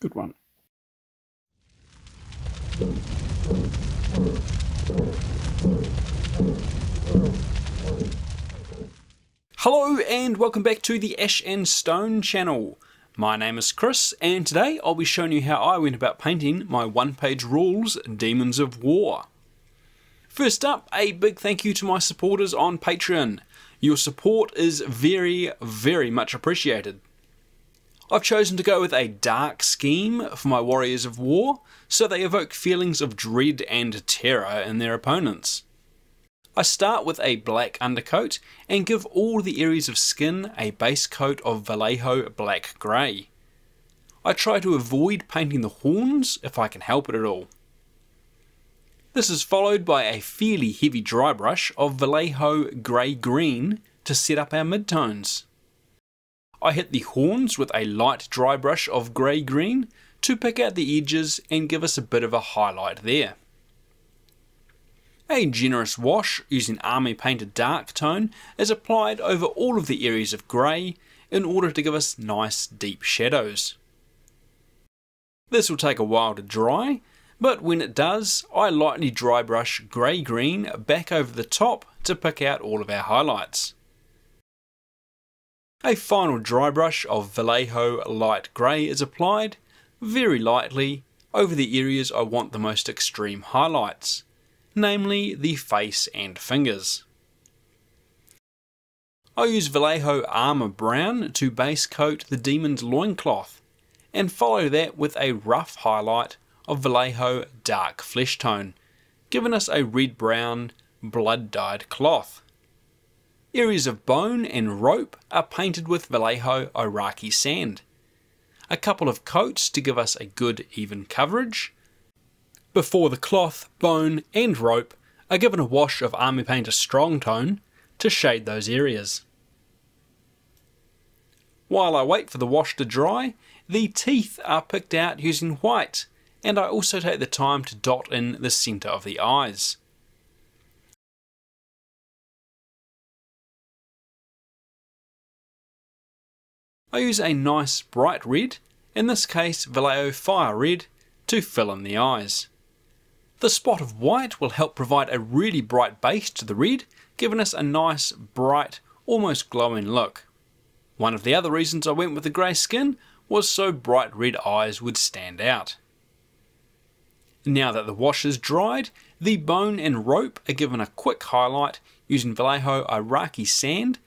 Good one. Hello and welcome back to the Ash and Stone channel. My name is Chris and today I'll be showing you how I went about painting my one page rules Demons of War. First up, a big thank you to my supporters on Patreon. Your support is very, very much appreciated. I've chosen to go with a dark scheme for my Warriors of War, so they evoke feelings of dread and terror in their opponents. I start with a black undercoat and give all the areas of skin a base coat of Vallejo Black Grey. I try to avoid painting the horns if I can help it at all. This is followed by a fairly heavy dry brush of Vallejo Grey Green to set up our midtones. I hit the horns with a light dry brush of grey green to pick out the edges and give us a bit of a highlight there. A generous wash using Army Painted Dark Tone is applied over all of the areas of grey in order to give us nice deep shadows. This will take a while to dry, but when it does, I lightly dry brush grey green back over the top to pick out all of our highlights. A final dry brush of Vallejo light grey is applied, very lightly, over the areas I want the most extreme highlights, namely the face and fingers. I use Vallejo Armour Brown to base coat the Demon's loincloth, and follow that with a rough highlight of Vallejo Dark Flesh Tone, giving us a red brown, blood dyed cloth. Areas of bone and rope are painted with Vallejo Iraqi sand. A couple of coats to give us a good even coverage. Before the cloth, bone and rope are given a wash of Army Painter Strong Tone to shade those areas. While I wait for the wash to dry, the teeth are picked out using white and I also take the time to dot in the centre of the eyes. I use a nice bright red, in this case Vallejo Fire Red, to fill in the eyes. The spot of white will help provide a really bright base to the red, giving us a nice, bright, almost glowing look. One of the other reasons I went with the grey skin was so bright red eyes would stand out. Now that the wash is dried, the bone and rope are given a quick highlight using Vallejo Iraqi sand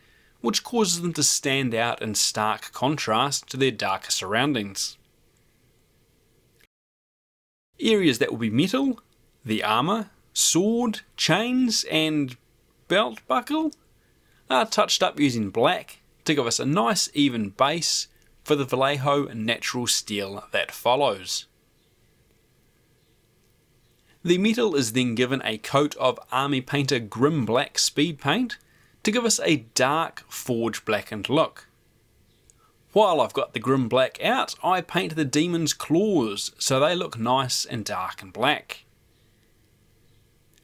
which causes them to stand out in stark contrast to their darker surroundings. Areas that will be metal, the armour, sword, chains, and belt buckle are touched up using black to give us a nice even base for the Vallejo natural steel that follows. The metal is then given a coat of Army Painter Grim Black Speed Paint to give us a dark forge blackened look. While I've got the grim black out, I paint the demon's claws so they look nice and dark and black.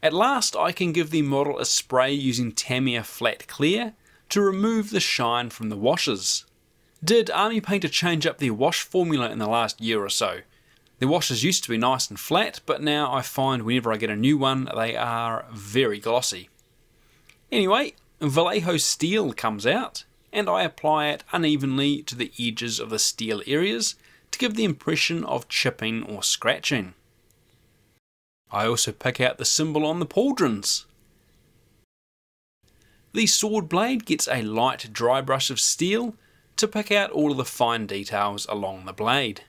At last I can give the model a spray using Tamiya Flat Clear to remove the shine from the washes. Did Army Painter change up their wash formula in the last year or so? The washes used to be nice and flat, but now I find whenever I get a new one, they are very glossy. Anyway, Vallejo steel comes out and I apply it unevenly to the edges of the steel areas to give the impression of chipping or scratching. I also pick out the symbol on the pauldrons. The sword blade gets a light dry brush of steel to pick out all of the fine details along the blade.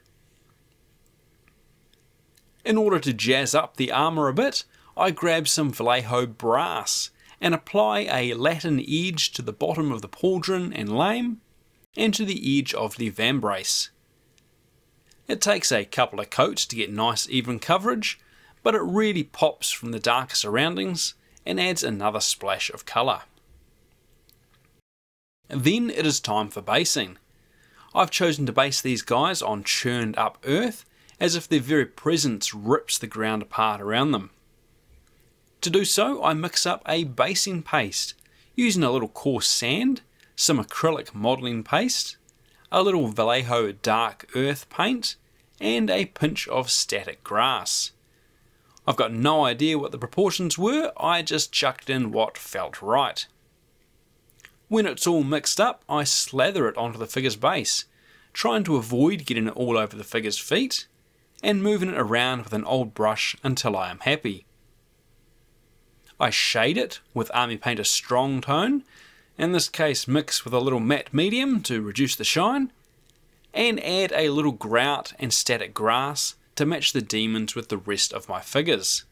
In order to jazz up the armour a bit, I grab some Vallejo brass and apply a Latin edge to the bottom of the pauldron and lame, and to the edge of the vambrace. It takes a couple of coats to get nice even coverage, but it really pops from the darker surroundings and adds another splash of colour. Then it is time for basing. I've chosen to base these guys on churned up earth as if their very presence rips the ground apart around them. To do so, I mix up a basin paste using a little coarse sand, some acrylic modelling paste, a little Vallejo dark earth paint, and a pinch of static grass. I've got no idea what the proportions were, I just chucked in what felt right. When it's all mixed up, I slather it onto the figure's base, trying to avoid getting it all over the figure's feet, and moving it around with an old brush until I am happy. I shade it with Army a Strong Tone, in this case mix with a little matte medium to reduce the shine, and add a little grout and static grass to match the demons with the rest of my figures.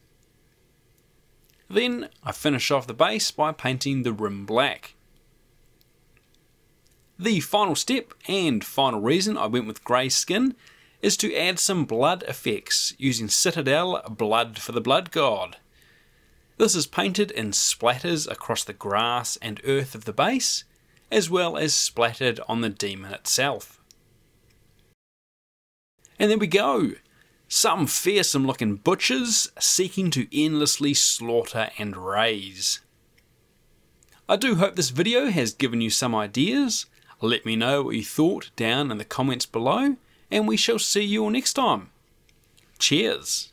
Then I finish off the base by painting the rim black. The final step and final reason I went with grey skin is to add some blood effects using Citadel Blood for the Blood God. This is painted in splatters across the grass and earth of the base, as well as splattered on the demon itself. And there we go! Some fearsome looking butchers seeking to endlessly slaughter and raise. I do hope this video has given you some ideas. Let me know what you thought down in the comments below, and we shall see you all next time. Cheers!